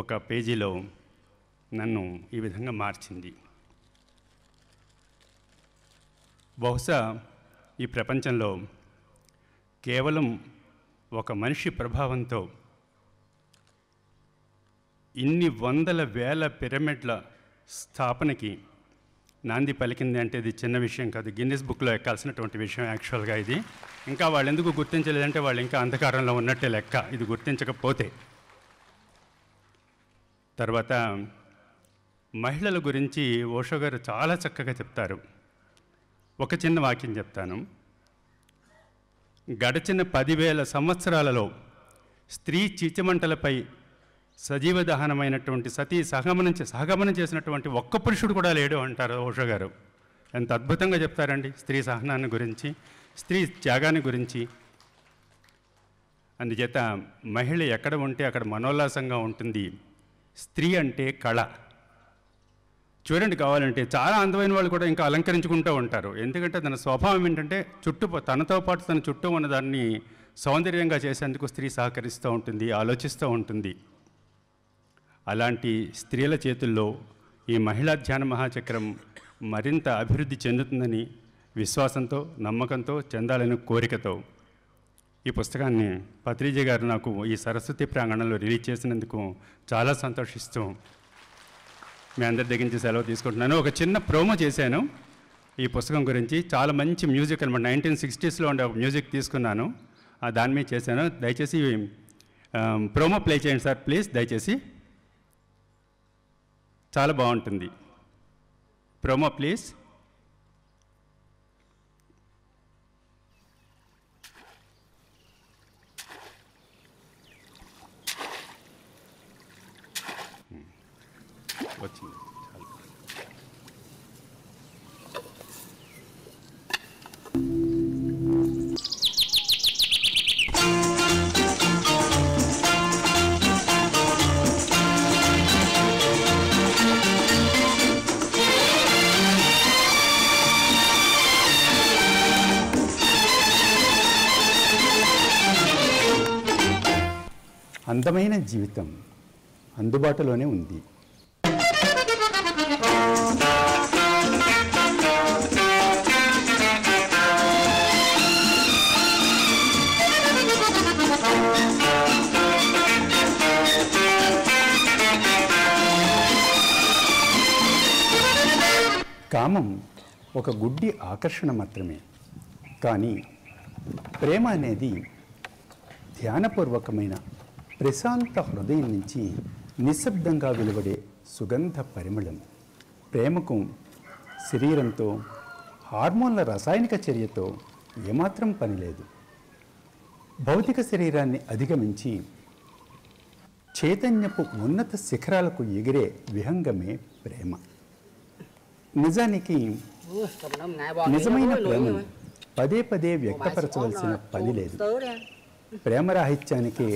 ఒక పేజీలో నన్ను ఈ విధంగా మార్చింది బహుశా ఈ ప్రపంచంలో కేవలం ఒక మనిషి ప్రభావంతో ఇన్ని వందల వేల పిరమిడ్ల స్థాపనకి నాంది పలికింది అంటే ఇది చిన్న విషయం కాదు గిన్నెస్ బుక్లో ఎక్కాల్సినటువంటి విషయం యాక్చువల్గా ఇది ఇంకా వాళ్ళు ఎందుకు గుర్తించలేదంటే వాళ్ళు ఇంకా అంధకారంలో ఉన్నట్టే లెక్క ఇది గుర్తించకపోతే తర్వాత మహిళల గురించి ఓషో గారు చాలా చక్కగా చెప్తారు ఒక చిన్న వాక్యం చెప్తాను గడచిన పదివేల సంవత్సరాలలో స్త్రీ చీచమంటలపై సజీవ దహనమైనటువంటి సతీ సహగమనం సహగమనం చేసినటువంటి ఒక్క పురుషుడు కూడా లేడు అంటారు ఓషో గారు ఎంత అద్భుతంగా చెప్తారండి స్త్రీ సహనాన్ని గురించి స్త్రీ త్యాగాన్ని గురించి అందుచేత మహిళ ఎక్కడ ఉంటే అక్కడ మనోల్లాసంగా ఉంటుంది స్త్రీ అంటే కళ చూడండి కావాలంటే చాలా అందమైన వాళ్ళు కూడా ఇంకా అలంకరించుకుంటూ ఉంటారు ఎందుకంటే తన స్వభావం ఏంటంటే చుట్టూ తనతో పాటు తన చుట్టూ ఉన్న దాన్ని సౌందర్యంగా చేసేందుకు స్త్రీ సహకరిస్తూ ఉంటుంది ఆలోచిస్తూ ఉంటుంది అలాంటి స్త్రీల చేతుల్లో ఈ మహిళా ధ్యాన మహాచక్రం మరింత అభివృద్ధి చెందుతుందని విశ్వాసంతో నమ్మకంతో చెందాలని కోరికతో ఈ పుస్తకాన్ని పత్రిజీ గారు నాకు ఈ సరస్వతి ప్రాంగణంలో రిలీజ్ చేసినందుకు చాలా సంతోషిస్తూ మీ అందరి దగ్గర నుంచి సెలవు తీసుకుంటున్నాను ఒక చిన్న ప్రోమో చేశాను ఈ పుస్తకం గురించి చాలా మంచి మ్యూజిక్ అనమాట నైన్టీన్ సిక్స్టీస్లో ఉండే ఒక మ్యూజిక్ తీసుకున్నాను దాని మీద చేశాను దయచేసి ప్రోమో ప్లే చేయండి సార్ ప్లీజ్ దయచేసి చాలా బాగుంటుంది ప్రోమో ప్లీజ్ అందమైన జీవితం అందుబాటులోనే ఉంది కామం ఒక గుడ్డి ఆకర్షణ మాత్రమే కానీ ప్రేమ అనేది ధ్యానపూర్వకమైన ప్రశాంత హృదయం నుంచి నిశ్శబ్దంగా వెలువడే సుగంధ పరిమళం ప్రేమకు శరీరంతో హార్మోన్ల రసాయనిక చర్యతో ఏమాత్రం పనిలేదు భౌతిక శరీరాన్ని అధిగమించి చైతన్యపు ఉన్నత శిఖరాలకు ఎగిరే విహంగమే ప్రేమ నిజానికి నిజమైన ప్రేమ పదే పదే వ్యక్తపరచవలసిన పని లేదు ప్రేమరాహిత్యానికి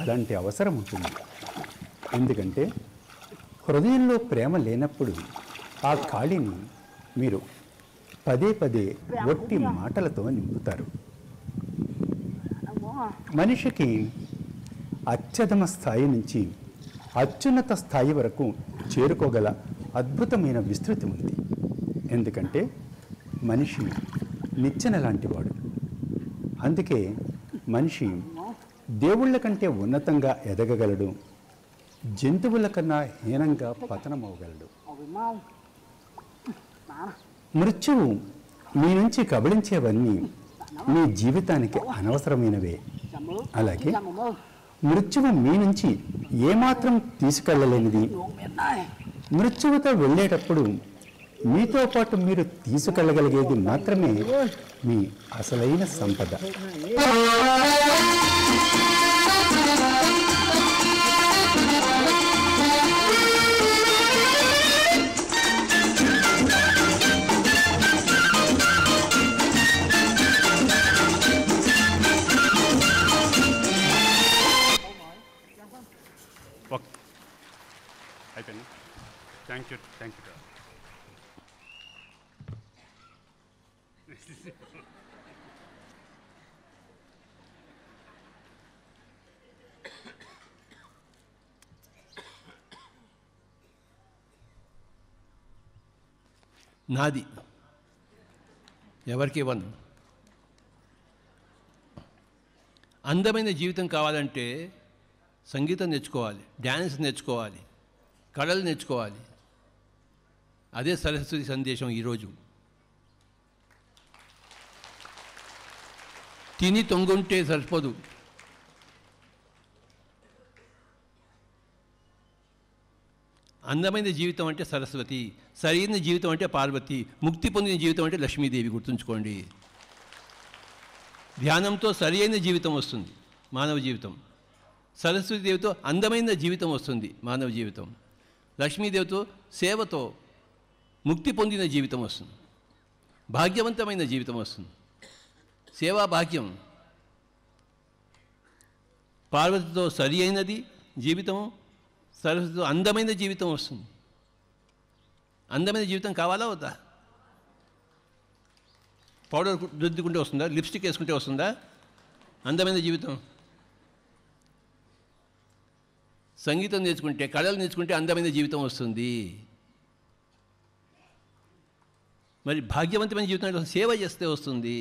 అలాంటి అవసరం ఉంటుంది ఎందుకంటే హృదయంలో ప్రేమ లేనప్పుడు ఆ ఖాళీని మీరు పదే పదే ఒట్టి మాటలతో నింపుతారు మనిషికి అత్యధమ స్థాయి నుంచి అత్యున్నత స్థాయి వరకు చేరుకోగల అద్భుతమైన విస్తృతి ఉంది ఎందుకంటే మనిషి నిచ్చెన లాంటివాడు అందుకే మనిషి దేవుళ్ళ కంటే ఉన్నతంగా ఎదగగలడు జంతువుల కన్నా హీనంగా పతనమవగలడు మృత్యువు మీ నుంచి కబళించేవన్నీ మీ జీవితానికి అనవసరమైనవే అలాగే మృత్యువు మీ నుంచి ఏమాత్రం తీసుకెళ్ళలేనిది మృత్యువుతో వెళ్ళేటప్పుడు మీతో పాటు మీరు తీసుకెళ్ళగలిగేది మాత్రమే మీ అసలైన సంపద నాది ఎవరికి ఇవ్వను అందమైన జీవితం కావాలంటే సంగీతం నేర్చుకోవాలి డ్యాన్స్ నేర్చుకోవాలి కళలు నేర్చుకోవాలి అదే సరస్వతి సందేశం ఈరోజు తిని తొంగుంటే సరిపోదు అందమైన జీవితం అంటే సరస్వతి సరైన జీవితం అంటే పార్వతి ముక్తి పొందిన జీవితం అంటే లక్ష్మీదేవి గుర్తుంచుకోండి ధ్యానంతో సరైన జీవితం వస్తుంది మానవ జీవితం దేవితో అందమైన జీవితం వస్తుంది మానవ జీవితం లక్ష్మీదేవితో సేవతో ముక్తి పొందిన జీవితం వస్తుంది భాగ్యవంతమైన జీవితం వస్తుంది సేవా భాగ్యం పార్వతితో సరి అయినది జీవితం సరస్వతితో అందమైన జీవితం వస్తుంది అందమైన జీవితం కావాలా వద్దా పౌడర్ రుద్దుకుంటే వస్తుందా లిప్స్టిక్ వేసుకుంటే వస్తుందా అందమైన జీవితం సంగీతం నేర్చుకుంటే కళలు నేర్చుకుంటే అందమైన జీవితం వస్తుంది మరి భాగ్యవంతమైన జీవితం సేవ చేస్తే వస్తుంది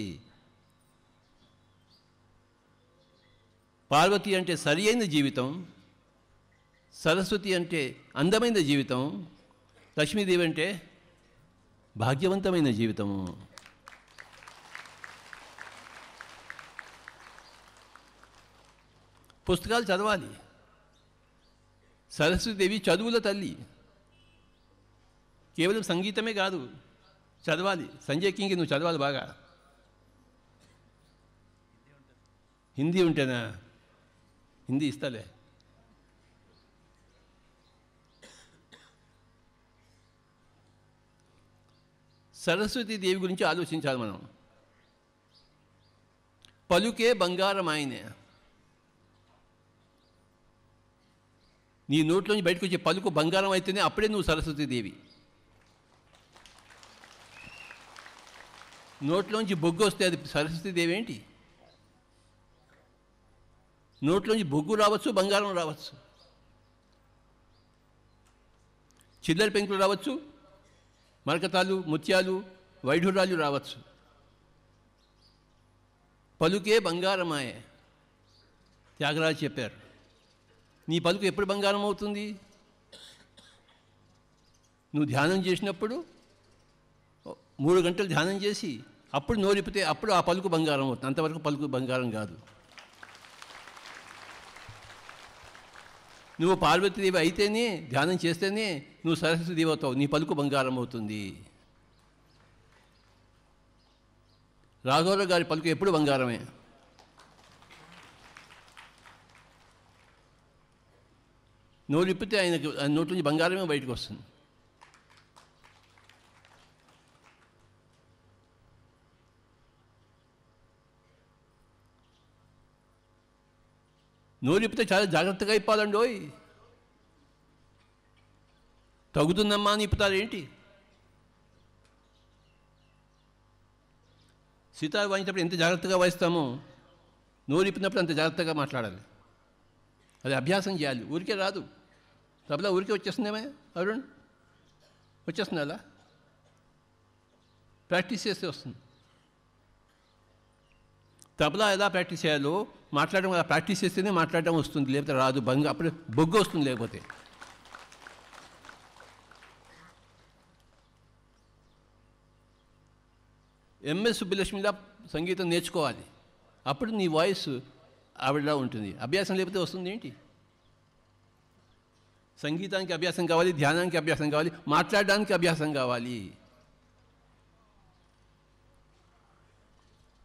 పార్వతి అంటే సరి అయిన జీవితం సరస్వతి అంటే అందమైన జీవితం లక్ష్మీదేవి అంటే భాగ్యవంతమైన జీవితము పుస్తకాలు చదవాలి సరస్వతిదేవి చదువుల తల్లి కేవలం సంగీతమే కాదు చదవాలి సంజయ్ కింగ్ నువ్వు చదవాలి బాగా హిందీ ఉంటేనా హిందీ ఇస్తాలే దేవి గురించి ఆలోచించాలి మనం పలుకే బంగారం ఆయనే నీ నోట్లోంచి బయటకు వచ్చే పలుకు బంగారం అయితేనే అప్పుడే నువ్వు దేవి నోట్లోంచి బొగ్గు వస్తే అది దేవి ఏంటి నోట్లోంచి బొగ్గు రావచ్చు బంగారం రావచ్చు చిల్లర పెంకులు రావచ్చు మరకతాలు ముత్యాలు వైఢూరాలు రావచ్చు పలుకే బంగారమాయే త్యాగరాజు చెప్పారు నీ పలుకు ఎప్పుడు బంగారం అవుతుంది నువ్వు ధ్యానం చేసినప్పుడు మూడు గంటలు ధ్యానం చేసి అప్పుడు నోరిపితే అప్పుడు ఆ పలుకు బంగారం అవుతుంది అంతవరకు పలుకు బంగారం కాదు నువ్వు పార్వతీదేవి అయితేనే ధ్యానం చేస్తేనే నువ్వు సరస్వతీదేవి అవుతావు నీ పలుకు బంగారం అవుతుంది రాఘవరావు గారి పలుకు ఎప్పుడు బంగారమే నోరిప్పితే ఆయనకు ఆయన నోటి నుంచి బంగారమే బయటకు వస్తుంది ఇప్పితే చాలా జాగ్రత్తగా ఇప్పాలండి తగ్గుతుందమ్మా అని ఏంటి సీతా వాయించినప్పుడు ఎంత జాగ్రత్తగా వాయిస్తామో నోరిప్పినప్పుడు అంత జాగ్రత్తగా మాట్లాడాలి అది అభ్యాసం చేయాలి ఊరికే రాదు తబలా ఊరికే వచ్చేస్తుందేమే అరుణ్ వచ్చేస్తుంది అలా ప్రాక్టీస్ చేస్తే వస్తుంది తబలా ఎలా ప్రాక్టీస్ చేయాలో మాట్లాడడం అలా ప్రాక్టీస్ చేస్తేనే మాట్లాడడం వస్తుంది లేకపోతే రాదు బంగ అప్పుడు బొగ్గు వస్తుంది లేకపోతే ఎంఎస్ సుబ్బలక్ష్మిలా సంగీతం నేర్చుకోవాలి అప్పుడు నీ వాయిస్ ఆవిడలా ఉంటుంది అభ్యాసం లేకపోతే వస్తుంది ఏంటి సంగీతానికి అభ్యాసం కావాలి ధ్యానానికి అభ్యాసం కావాలి మాట్లాడడానికి అభ్యాసం కావాలి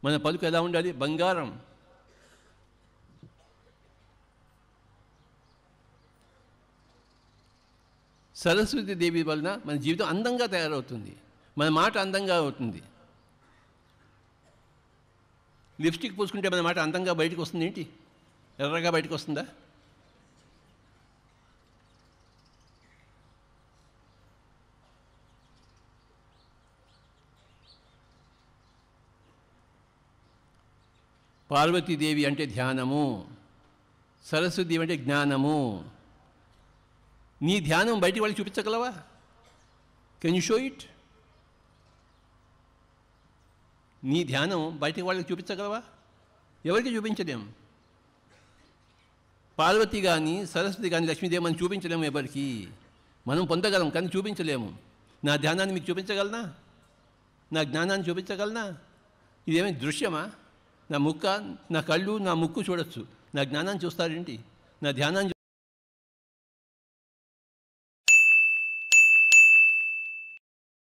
మన పలుకు ఎలా ఉండాలి బంగారం సరస్వతి దేవి వలన మన జీవితం అందంగా తయారవుతుంది మన మాట అందంగా అవుతుంది లిప్స్టిక్ పూసుకుంటే మన మాట అందంగా బయటకు వస్తుంది ఏంటి ఎర్రగా బయటకు వస్తుందా పార్వతీదేవి అంటే ధ్యానము సరస్వతి అంటే జ్ఞానము నీ ధ్యానం బయటికి వాళ్ళు చూపించగలవా కెన్ యూ షో ఇట్ నీ ధ్యానం బయటికి వాళ్ళకి చూపించగలవా ఎవరికి చూపించలేం పార్వతి కానీ సరస్వతి కానీ లక్ష్మీదేవి మనం చూపించలేము ఎవరికి మనం పొందగలం కానీ చూపించలేము నా ధ్యానాన్ని మీకు చూపించగలనా నా జ్ఞానాన్ని చూపించగలనా ఇదేమి దృశ్యమా నా ముక్క నా కళ్ళు నా ముక్కు చూడొచ్చు నా జ్ఞానాన్ని చూస్తారేంటి నా ధ్యానాన్ని